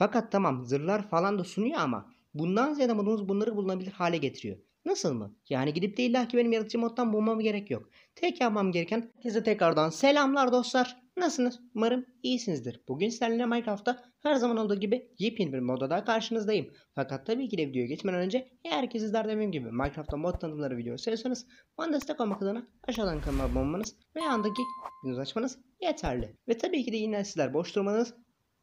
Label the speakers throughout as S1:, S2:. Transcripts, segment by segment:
S1: Fakat tamam zırhlar falan da sunuyor ama bundan ziyade modumuz bunları bulunabilir hale getiriyor. Nasıl mı? Yani gidip de illa ki benim yaratıcı moddan bulmam gerek yok. Tek yapmam gereken size tekrardan selamlar dostlar. Nasılsınız? Umarım iyisinizdir. Bugün sizlerle Minecraft'ta her zaman olduğu gibi yepyeni bir modda daha karşınızdayım. Fakat tabii ki de videoya geçmeden önce eğer ki sizler de benim gibi Minecraft'ta mod tanıtımları videoyu seviyorsanız bana destek olmak adına aşağıdan kanalıma abone olmanız ve yandaki videonuzu açmanız yeterli. Ve tabii ki de yine sizler boş durmanız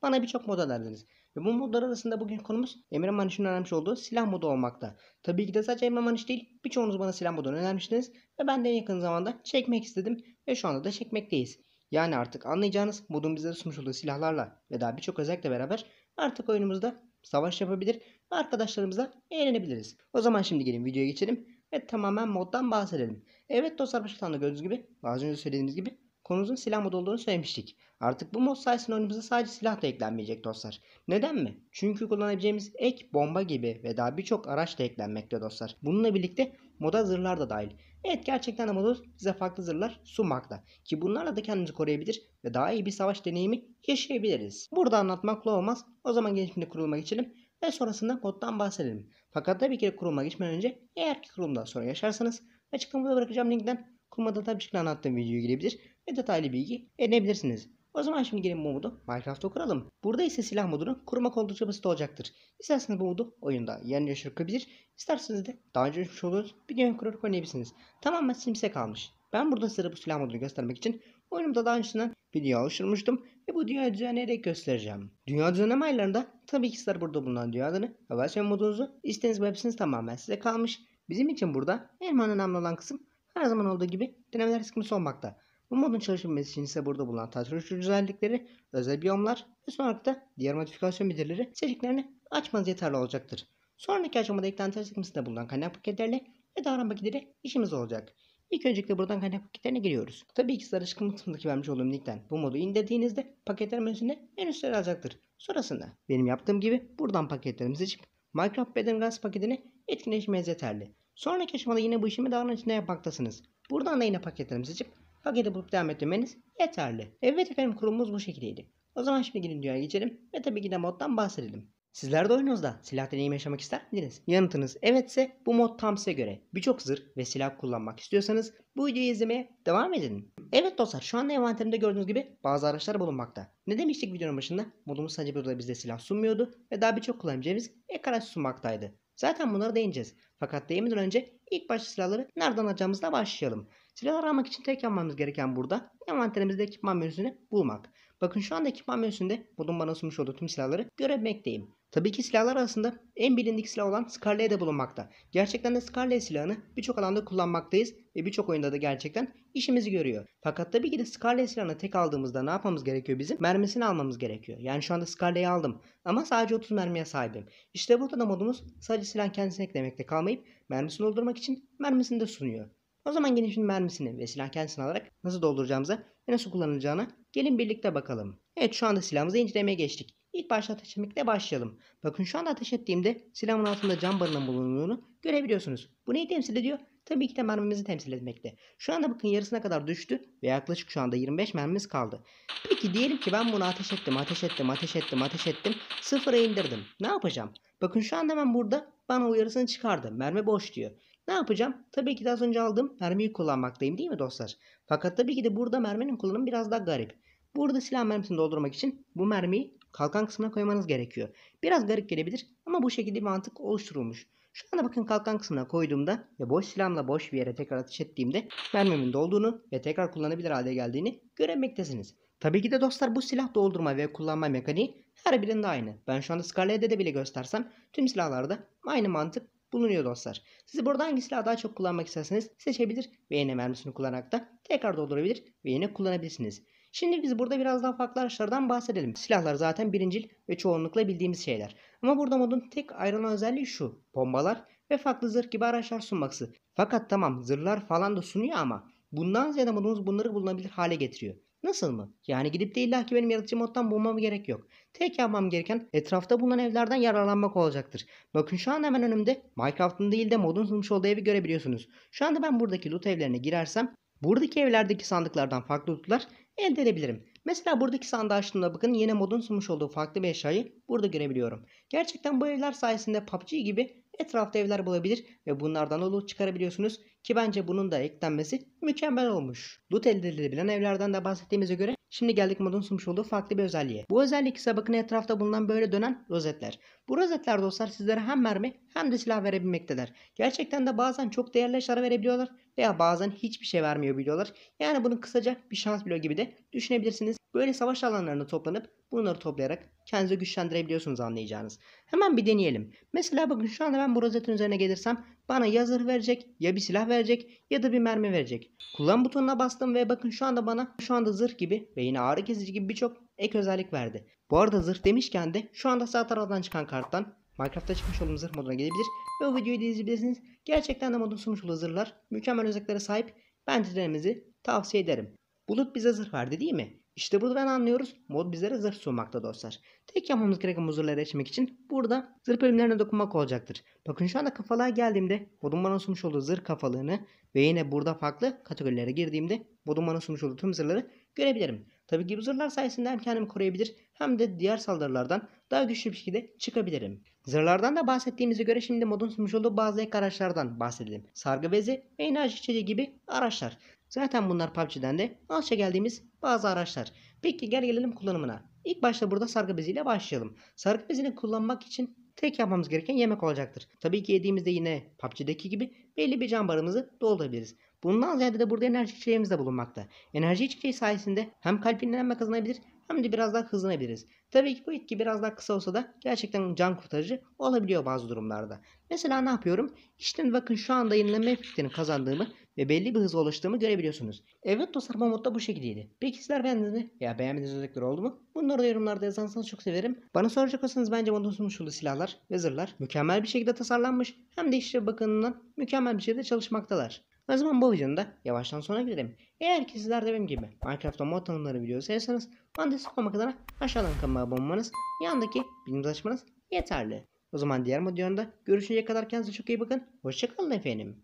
S1: bana birçok moda önerdiniz. Ve bu modlar arasında bugün konumuz Emre Maniş'in önermiş olduğu silah modu olmakta. Tabii ki de sadece Emre Maniş değil birçoğunuz bana silah modunu önermiştiniz ve ben de en yakın zamanda çekmek istedim ve şu anda da çekmekteyiz. Yani artık anlayacağınız modun bize sunmuş olduğu silahlarla ve daha birçok özellikle beraber artık oyunumuzda savaş yapabilir ve arkadaşlarımızla eğlenebiliriz. O zaman şimdi gelin videoya geçelim ve tamamen moddan bahsedelim. Evet dostlar başlıktan da gördüğünüz gibi az önce söylediğimiz gibi konumuzun silah modu olduğunu söylemiştik. Artık bu mod sayesinde oyunumuza sadece silah da eklenmeyecek dostlar. Neden mi? Çünkü kullanabileceğimiz ek bomba gibi ve daha birçok araç da eklenmekte dostlar. Bununla birlikte moda zırhlar da dahil. Evet gerçekten de modu bize farklı zırhlar sunmakta. Ki bunlarla da kendimizi koruyabilir ve daha iyi bir savaş deneyimi yaşayabiliriz. Burada anlatmakla olmaz. O zaman gelişimde kuruluma geçelim ve sonrasında koddan bahsedelim. Fakat tabii ki kurulma geçmeden önce eğer ki kurulumdan sonra yaşarsanız açıklamada bırakacağım linkten Kurmada tabçıkla anlattığım videoya girebilir ve detaylı bilgi edinebilirsiniz. O zaman şimdi gelin bu modu Minecraft'ta kuralım. Burada ise silah modunu kurmak oldukça basit olacaktır. İsterseniz bu modu oyunda yerine çırpabilir, İsterseniz de daha önce ölçmüş olduğunuz bir kurarak oynayabilirsiniz. Tamamen simse kalmış. Ben burada size bu silah modunu göstermek için oyunumda daha öncesinden video oluşturmuştum ve bu dünya düzenleyerek göstereceğim. Dünya düzenleme aylarında tabii ki sizler burada bulunan dünyalarını ve modunuzu istediğiniz ve hepsiniz tamamen size kalmış. Bizim için burada en önemli olan kısım her zaman olduğu gibi denemeler riskimiz olmakta. Bu modun çalışabilmesi için ise burada bulunan taşırıcı özellikleri, özel biyomlar ve son olarak da diğer modifikasyon bildirleri seçeneklerini açmanız yeterli olacaktır. Sonraki aşamada eklenti sekmesinde bulunan kaynak paketlerle ve davran paketleri işimiz olacak. İlk öncelikle buradan kaynak paketlerine giriyoruz. Tabii ki size açıklama kısmındaki vermiş olduğum linkten bu modu indirdiğinizde paketler menüsünde en üstte alacaktır. Sonrasında benim yaptığım gibi buradan paketlerimizi seçip Minecraft Bedrock paketini etkileşmeye yeterli. Sonraki aşamada yine bu işlemi davranış içinde yapmaktasınız. Buradan da yine paketlerimizi seçip paketi bulup devam ettirmeniz yeterli. Evet efendim kurulumuz bu şekildeydi. O zaman şimdi gidin dünyaya geçelim ve tabii ki de moddan bahsedelim. Sizler de oyununuzda silah deneyimi yaşamak ister miydiniz? Yanıtınız evetse bu mod tam size göre. Birçok zırh ve silah kullanmak istiyorsanız bu videoyu izlemeye devam edin. Evet dostlar şu anda envanterimde gördüğünüz gibi bazı araçlar bulunmakta. Ne demiştik videonun başında? Modumuz sadece burada bizde silah sunmuyordu ve daha birçok kullanacağımız ek araç sunmaktaydı. Zaten bunları değineceğiz. Fakat değinmeden önce ilk başta silahları nereden alacağımızla başlayalım. Silahlar almak için tek yapmamız gereken burada envanterimizde ekipman menüsünü bulmak. Bakın şu anda ekipman menüsünde modun bana sunmuş olduğu tüm silahları görebilmekteyim. Tabii ki silahlar arasında en bilindik silah olan Scarlet de bulunmakta. Gerçekten de Scarlet silahını birçok alanda kullanmaktayız ve birçok oyunda da gerçekten işimizi görüyor. Fakat tabii ki de Scarlet silahını tek aldığımızda ne yapmamız gerekiyor bizim? Mermisini almamız gerekiyor. Yani şu anda Scarlet'i aldım ama sadece 30 mermiye sahibim. İşte burada da modumuz sadece silah kendisini eklemekte kalmayıp mermisini doldurmak için mermisini de sunuyor. O zaman gelin şimdi mermisini ve silah kendisini alarak nasıl dolduracağımıza ve nasıl kullanılacağına gelin birlikte bakalım. Evet şu anda silahımızı incelemeye geçtik. İlk başta ateş etmekle başlayalım. Bakın şu anda ateş ettiğimde silahın altında cam barının bulunduğunu görebiliyorsunuz. Bu neyi temsil ediyor? Tabii ki de mermimizi temsil etmekte. Şu anda bakın yarısına kadar düştü ve yaklaşık şu anda 25 mermimiz kaldı. Peki diyelim ki ben bunu ateş ettim, ateş ettim, ateş ettim, ateş ettim. Sıfıra indirdim. Ne yapacağım? Bakın şu anda ben burada bana uyarısını çıkardım, Mermi boş diyor. Ne yapacağım? Tabii ki de az önce aldığım mermiyi kullanmaktayım değil mi dostlar? Fakat tabii ki de burada merminin kullanımı biraz daha garip. Burada silah mermisini doldurmak için bu mermiyi kalkan kısmına koymanız gerekiyor. Biraz garip gelebilir ama bu şekilde bir mantık oluşturulmuş. Şu anda bakın kalkan kısmına koyduğumda ve boş silahımla boş bir yere tekrar ateş ettiğimde mermimin dolduğunu ve tekrar kullanabilir hale geldiğini göremektesiniz. Tabii ki de dostlar bu silah doldurma ve kullanma mekaniği her birinde aynı. Ben şu anda Scarlet'e de bile göstersem tüm silahlarda aynı mantık bulunuyor dostlar. Siz burada hangi silahı daha çok kullanmak isterseniz seçebilir ve yine mermisini kullanarak da tekrar doldurabilir ve yine kullanabilirsiniz. Şimdi biz burada biraz daha farklı araçlardan bahsedelim. Silahlar zaten birincil ve çoğunlukla bildiğimiz şeyler. Ama burada modun tek ayrılan özelliği şu. Bombalar ve farklı zırh gibi araçlar sunması. Fakat tamam zırhlar falan da sunuyor ama bundan ziyade modumuz bunları bulunabilir hale getiriyor. Nasıl mı? Yani gidip de illa ki benim yaratıcı moddan bulmam gerek yok. Tek yapmam gereken etrafta bulunan evlerden yararlanmak olacaktır. Bakın şu an hemen önümde Minecraft'ın değil de modun sunmuş olduğu evi görebiliyorsunuz. Şu anda ben buradaki loot evlerine girersem buradaki evlerdeki sandıklardan farklı lootlar elde edebilirim. Mesela buradaki sandığı açtığımda bakın yine modun sunmuş olduğu farklı bir eşyayı burada görebiliyorum. Gerçekten bu evler sayesinde PUBG gibi etrafta evler bulabilir ve bunlardan da loot çıkarabiliyorsunuz ki bence bunun da eklenmesi mükemmel olmuş. Loot elde edilebilen evlerden de bahsettiğimize göre şimdi geldik modun sunmuş olduğu farklı bir özelliğe. Bu özellik ise bakın etrafta bulunan böyle dönen rozetler. Bu rozetler dostlar sizlere hem mermi hem de silah verebilmektedir. Gerçekten de bazen çok değerli eşyalar verebiliyorlar veya bazen hiçbir şey vermiyor biliyorlar. Yani bunu kısaca bir şans bloğu gibi de düşünebilirsiniz. Böyle savaş alanlarına toplanıp bunları toplayarak kendinizi güçlendirebiliyorsunuz anlayacağınız. Hemen bir deneyelim. Mesela bugün şu anda ben bu rozetin üzerine gelirsem bana ya zırh verecek ya bir silah verecek ya da bir mermi verecek. Kullan butonuna bastım ve bakın şu anda bana şu anda zırh gibi ve yine ağrı kesici gibi birçok ek özellik verdi. Bu arada zırh demişken de şu anda sağ taraftan çıkan karttan Minecraft'ta çıkmış olduğumuz zırh moduna gelebilir ve o videoyu izleyebilirsiniz. Gerçekten de modun sunmuş olduğu zırhlar mükemmel özelliklere sahip. Ben denemenizi tavsiye ederim. Bulut bize zırh verdi değil mi? İşte buradan anlıyoruz mod bizlere zırh sunmakta dostlar. Tek yapmamız gereken muzurları erişmek için burada zırh bölümlerine dokunmak olacaktır. Bakın şu anda kafalığa geldiğimde modun bana sunmuş olduğu zırh kafalığını ve yine burada farklı kategorilere girdiğimde modun bana sunmuş olduğu tüm zırhları görebilirim. Tabii ki bu zırhlar sayesinde hem kendimi koruyabilir hem de diğer saldırılardan daha güçlü bir şekilde çıkabilirim. Zırhlardan da bahsettiğimize göre şimdi modun sunmuş olduğu bazı ek araçlardan bahsedelim. Sargı bezi ve enerji içeceği gibi araçlar. Zaten bunlar PUBG'den de alça geldiğimiz bazı araçlar. Peki gel gelelim kullanımına. İlk başta burada sargı beziyle başlayalım. Sargı bezini kullanmak için tek yapmamız gereken yemek olacaktır. Tabii ki yediğimizde yine PUBG'deki gibi belli bir can barımızı doldurabiliriz. Bundan ziyade de burada enerji içeceğimiz de bulunmakta. Enerji içeceği sayesinde hem kalp dinlenme kazanabilir hem de biraz daha hızlanabiliriz. Tabii ki bu etki biraz daha kısa olsa da gerçekten can kurtarıcı olabiliyor bazı durumlarda. Mesela ne yapıyorum? İşte bakın şu anda yenilenme efektini kazandığımı ve belli bir hıza ulaştığımı görebiliyorsunuz. Evet dostlar bu modda bu şekildeydi. Peki sizler beğendiniz mi? Ya beğenmediğiniz özellikler oldu mu? Bunları da yorumlarda yazarsanız çok severim. Bana soracak olsanız bence modda sunmuş silahlar ve zırhlar mükemmel bir şekilde tasarlanmış hem de işte bakımından mükemmel bir şekilde çalışmaktalar. O zaman bu videonun da yavaştan sona gidelim. Eğer ki sizler de benim gibi Minecraft'ta mod tanımları videosu seviyorsanız bana destek olmak adına aşağıdan kanalıma abone olmanız, yandaki bildirim açmanız yeterli. O zaman diğer mod videonda görüşünceye kadar kendinize çok iyi bakın. Hoşçakalın efendim.